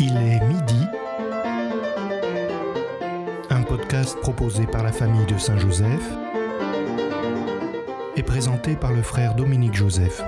Il est midi. Un podcast proposé par la famille de Saint-Joseph et présenté par le frère Dominique Joseph.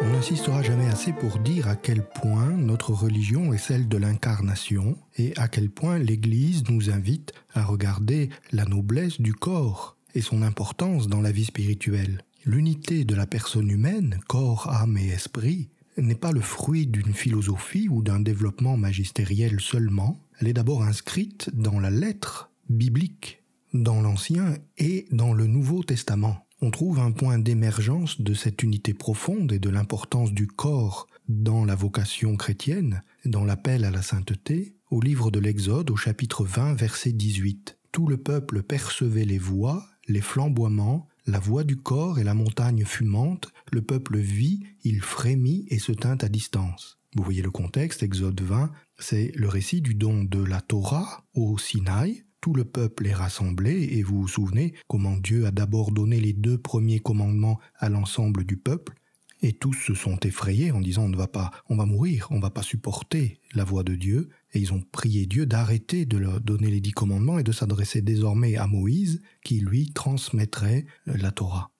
On n'insistera jamais assez pour dire à quel point notre religion est celle de l'incarnation et à quel point l'Église nous invite à regarder la noblesse du corps et son importance dans la vie spirituelle. L'unité de la personne humaine, corps, âme et esprit, n'est pas le fruit d'une philosophie ou d'un développement magistériel seulement, elle est d'abord inscrite dans la lettre biblique, dans l'Ancien et dans le Nouveau Testament. On trouve un point d'émergence de cette unité profonde et de l'importance du corps dans la vocation chrétienne, dans l'appel à la sainteté, au livre de l'Exode au chapitre 20 verset 18. Tout le peuple percevait les voix, les flamboiements, la voix du corps et la montagne fumante, le peuple vit, il frémit et se tint à distance. Vous voyez le contexte, Exode 20, c'est le récit du don de la Torah au Sinaï, tout le peuple est rassemblé, et vous vous souvenez comment Dieu a d'abord donné les deux premiers commandements à l'ensemble du peuple, et tous se sont effrayés en disant on ne va pas, on va mourir, on ne va pas supporter la voix de Dieu, et ils ont prié Dieu d'arrêter de leur donner les dix commandements et de s'adresser désormais à Moïse qui lui transmettrait euh, la Torah.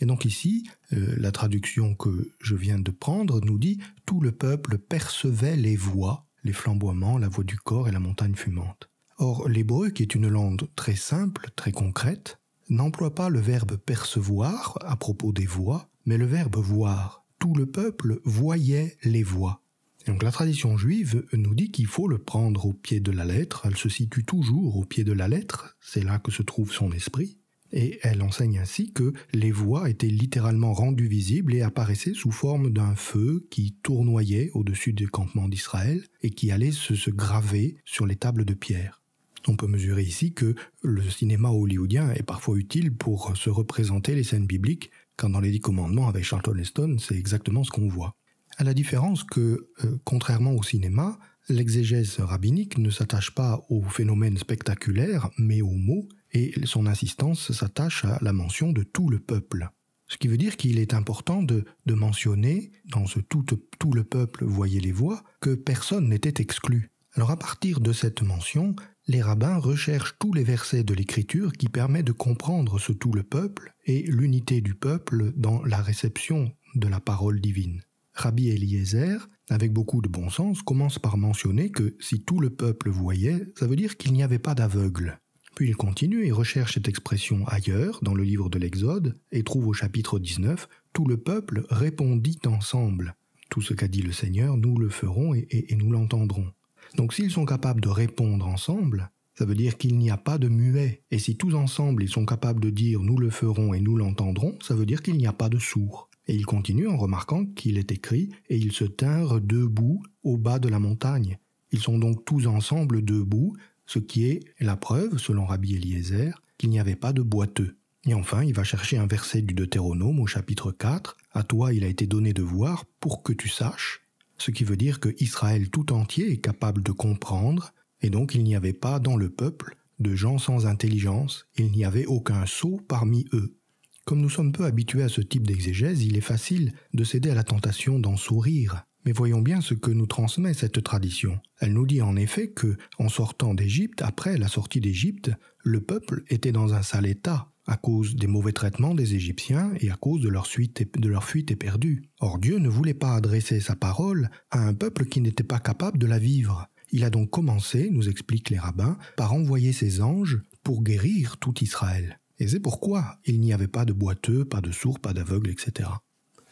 Et donc ici, euh, la traduction que je viens de prendre nous dit ⁇ Tout le peuple percevait les voix, les flamboiements, la voix du corps et la montagne fumante. ⁇ Or, l'hébreu, qui est une langue très simple, très concrète, n'emploie pas le verbe percevoir à propos des voix, mais le verbe voir. Tout le peuple voyait les voix. Donc la tradition juive nous dit qu'il faut le prendre au pied de la lettre, elle se situe toujours au pied de la lettre, c'est là que se trouve son esprit, et elle enseigne ainsi que les voix étaient littéralement rendues visibles et apparaissaient sous forme d'un feu qui tournoyait au-dessus des campements d'Israël et qui allait se, graver sur les tables de pierre. On peut mesurer ici que le cinéma hollywoodien est parfois utile pour se représenter les scènes bibliques, quand dans les Dix Commandements avec Charlton Heston, c'est exactement ce qu'on voit. À la différence que, euh, contrairement au cinéma, l'exégèse rabbinique ne s'attache pas aux phénomène spectaculaire mais aux mots, et son insistance s'attache à la mention de tout le peuple. Ce qui veut dire qu'il est important de, mentionner, dans ce tout, tout le peuple voyez les voix, que personne n'était exclu. Alors à partir de cette mention, les rabbins recherchent tous les versets de l'Écriture qui permettent de comprendre ce tout le peuple et l'unité du peuple dans la réception de la parole divine. Rabbi Eliezer, avec beaucoup de bon sens, commence par mentionner que si tout le peuple voyait, ça veut dire qu'il n'y avait pas d'aveugle. Puis il continue et recherche cette expression ailleurs, dans le livre de l'Exode, et trouve au chapitre 19 Tout le peuple répondit ensemble. Tout ce qu'a dit le Seigneur, nous le ferons et, nous l'entendrons. Donc s'ils sont capables de répondre ensemble, ça veut dire qu'il n'y a pas de muet. Et si tous ensemble ils sont capables de dire nous le ferons et nous l'entendrons, ça veut dire qu'il n'y a pas de sourds. Et il continue en remarquant qu'il est écrit Et ils se tinrent debout au bas de la montagne. Ils sont donc tous ensemble debout, ce qui est la preuve, selon Rabbi Eliezer, qu'il n'y avait pas de boiteux. Et enfin, il va chercher un verset du Deutéronome au chapitre 4, À toi il a été donné de voir pour que tu saches, ce qui veut dire que Israël tout entier est capable de comprendre, et donc il n'y avait pas dans le peuple de gens sans intelligence, il n'y avait aucun sot parmi eux. Comme nous sommes peu habitués à ce type d'exégèse, il est facile de céder à la tentation d'en sourire. Mais voyons bien ce que nous transmet cette tradition. Elle nous dit en effet que, en sortant d'Égypte, après la sortie d'Égypte, le peuple était dans un sale état, à cause des mauvais traitements des Égyptiens et à cause de leur, de leur fuite éperdue. Or Dieu ne voulait pas adresser sa parole à un peuple qui n'était pas capable de la vivre. Il a donc commencé, nous expliquent les rabbins, par envoyer ses anges pour guérir tout Israël. Et c'est pourquoi il n'y avait pas de boiteux, pas de sourds, pas d'aveugles, etc.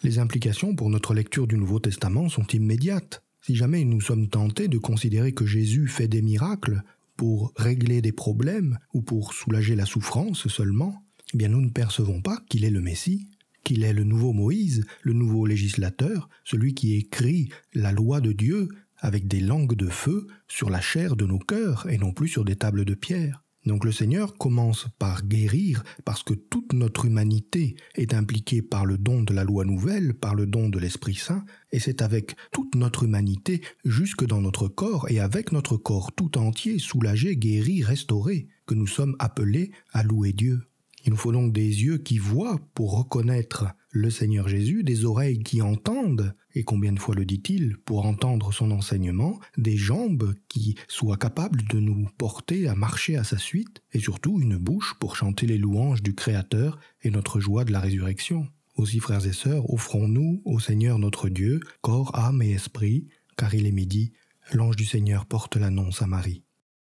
Les implications pour notre lecture du Nouveau Testament sont immédiates. Si jamais nous sommes tentés de considérer que Jésus fait des miracles pour régler des problèmes ou pour soulager la souffrance seulement, eh bien nous ne percevons pas qu'il est le Messie, qu'il est le nouveau Moïse, le nouveau législateur, celui qui écrit la loi de Dieu avec des langues de feu sur la chair de nos cœurs et non plus sur des tables de pierre. Donc le Seigneur commence par guérir, parce que toute notre humanité est impliquée par le don de la loi nouvelle, par le don de l'Esprit Saint, et c'est avec toute notre humanité, jusque dans notre corps, et avec notre corps tout entier, soulagé, guéri, restauré, que nous sommes appelés à louer Dieu. Il nous faut donc des yeux qui voient pour reconnaître le Seigneur Jésus, des oreilles qui entendent, et combien de fois le dit-il, pour entendre son enseignement, des jambes qui soient capables de nous porter à marcher à sa suite, et surtout une bouche pour chanter les louanges du Créateur et notre joie de la résurrection. Aussi, frères et sœurs, offrons-nous au Seigneur notre Dieu, corps, âme et esprit, car il est midi, l'ange du Seigneur porte l'annonce à Marie.